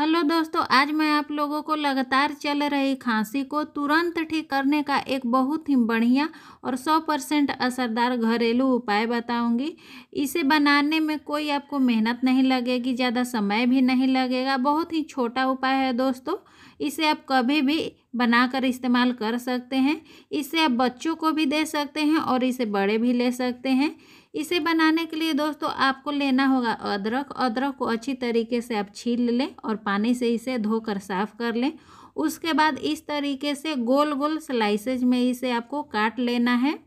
hello दोस्तों आज मैं आप लोगों को लगातार चल रही खांसी को तुरंत ठीक करने का एक बहुत ही बढ़िया और 100 परसेंट असरदार घरेलू उपाय बताऊंगी इसे बनाने में कोई आपको मेहनत नहीं लगेगी ज़्यादा समय भी नहीं लगेगा बहुत ही छोटा उपाय है दोस्तों इसे आप कभी भी बनाकर इस्तेमाल कर सकते हैं इसे आप बच्चों को भी दे सकते हैं और इसे बड़े भी ले सकते हैं इसे बनाने के लिए दोस्तों आपको लेना होगा अदरक अदरक को अच्छी तरीके से आप छील लें और पानी से इसे धोकर साफ़ कर लें उसके बाद इस तरीके से गोल गोल स्लाइसेज में इसे आपको काट लेना है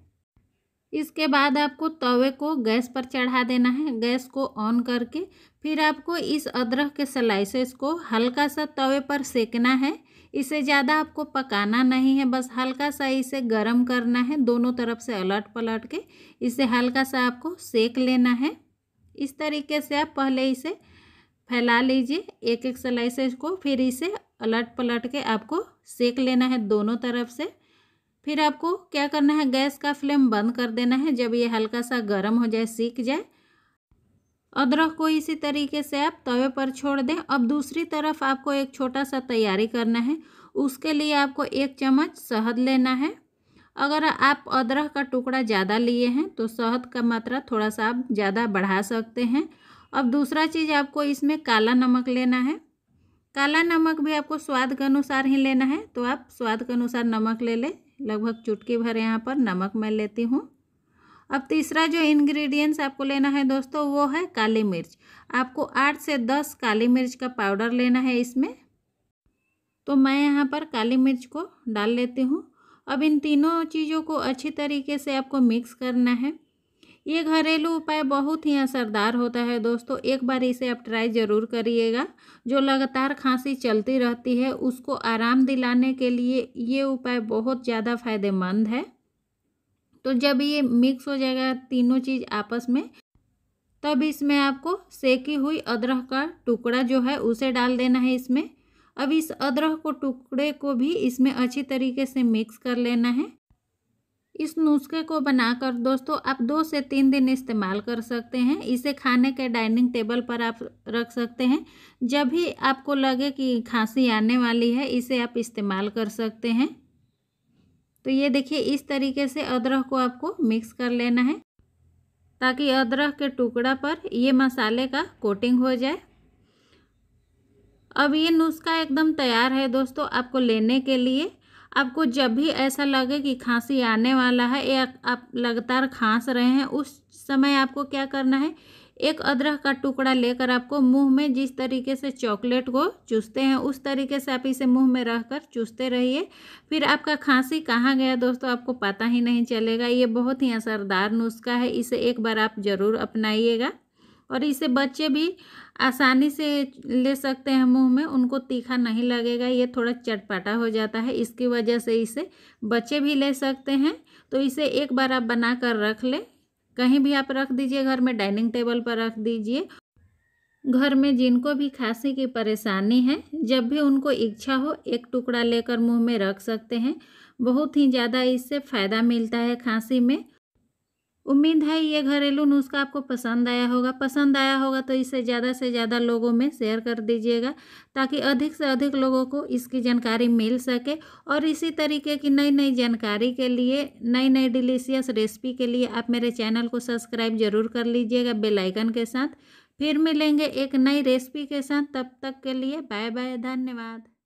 इसके बाद आपको तवे को गैस पर चढ़ा देना है गैस को ऑन करके फिर आपको इस अदरक के स्लाइसेस को हल्का सा तवे पर सेकना है इसे ज़्यादा आपको पकाना नहीं है बस हल्का सा इसे गरम करना है दोनों तरफ से अलट पलट के इसे हल्का सा आपको सेक लेना है इस तरीके से आप पहले इसे फैला लीजिए एक एक स्लाइसेस को फिर इसे अलट पलट के आपको सेक लेना है दोनों तरफ से फिर आपको क्या करना है गैस का फ्लेम बंद कर देना है जब ये हल्का सा गर्म हो जाए सीख जाए अदरक को इसी तरीके से आप तवे पर छोड़ दें अब दूसरी तरफ आपको एक छोटा सा तैयारी करना है उसके लिए आपको एक चम्मच शहद लेना है अगर आप अदरक का टुकड़ा ज़्यादा लिए हैं तो शहद का मात्रा थोड़ा सा आप ज़्यादा बढ़ा सकते हैं अब दूसरा चीज़ आपको इसमें काला नमक लेना है काला नमक भी आपको स्वाद के अनुसार ही लेना है तो आप स्वाद के अनुसार नमक ले लें लगभग चुटकी भर यहाँ पर नमक मैं लेती हूँ अब तीसरा जो इंग्रेडिएंट्स आपको लेना है दोस्तों वो है काली मिर्च आपको आठ से दस काली मिर्च का पाउडर लेना है इसमें तो मैं यहाँ पर काली मिर्च को डाल लेती हूँ अब इन तीनों चीज़ों को अच्छी तरीके से आपको मिक्स करना है ये घरेलू उपाय बहुत ही असरदार होता है दोस्तों एक बार इसे आप ट्राई ज़रूर करिएगा जो लगातार खांसी चलती रहती है उसको आराम दिलाने के लिए ये उपाय बहुत ज़्यादा फायदेमंद है तो जब ये मिक्स हो जाएगा तीनों चीज़ आपस में तब इसमें आपको सेकी हुई अदरक का टुकड़ा जो है उसे डाल देना है इसमें अब इस अदरक को टुकड़े को भी इसमें अच्छी तरीके से मिक्स कर लेना है इस नुस्खे को बनाकर दोस्तों आप दो से तीन दिन इस्तेमाल कर सकते हैं इसे खाने के डाइनिंग टेबल पर आप रख सकते हैं जब भी आपको लगे कि खांसी आने वाली है इसे आप इस्तेमाल कर सकते हैं तो ये देखिए इस तरीके से अदरक को आपको मिक्स कर लेना है ताकि अदरक के टुकड़ा पर ये मसाले का कोटिंग हो जाए अब ये नुस्खा एकदम तैयार है दोस्तों आपको लेने के लिए आपको जब भी ऐसा लगे कि खांसी आने वाला है या आप लगातार खांस रहे हैं उस समय आपको क्या करना है एक अदरक का टुकड़ा लेकर आपको मुंह में जिस तरीके से चॉकलेट को चूसते हैं उस तरीके से आप इसे मुंह में कर चूसते रहिए फिर आपका खांसी कहाँ गया दोस्तों आपको पता ही नहीं चलेगा ये बहुत ही असरदार नुस्खा है इसे एक बार आप ज़रूर अपनाइएगा और इसे बच्चे भी आसानी से ले सकते हैं मुंह में उनको तीखा नहीं लगेगा ये थोड़ा चटपटा हो जाता है इसकी वजह से इसे बच्चे भी ले सकते हैं तो इसे एक बार आप बना कर रख लें कहीं भी आप रख दीजिए घर में डाइनिंग टेबल पर रख दीजिए घर में जिनको भी खांसी की परेशानी है जब भी उनको इच्छा हो एक टुकड़ा लेकर मुँह में रख सकते हैं बहुत ही ज़्यादा इससे फ़ायदा मिलता है खांसी में उम्मीद है ये घरेलू नुस्खा आपको पसंद आया होगा पसंद आया होगा तो इसे ज़्यादा से ज़्यादा लोगों में शेयर कर दीजिएगा ताकि अधिक से अधिक लोगों को इसकी जानकारी मिल सके और इसी तरीके की नई नई जानकारी के लिए नई नई डिलीशियस रेसिपी के लिए आप मेरे चैनल को सब्सक्राइब जरूर कर लीजिएगा बेलाइकन के साथ फिर मिलेंगे एक नई रेसिपी के साथ तब तक के लिए बाय बाय धन्यवाद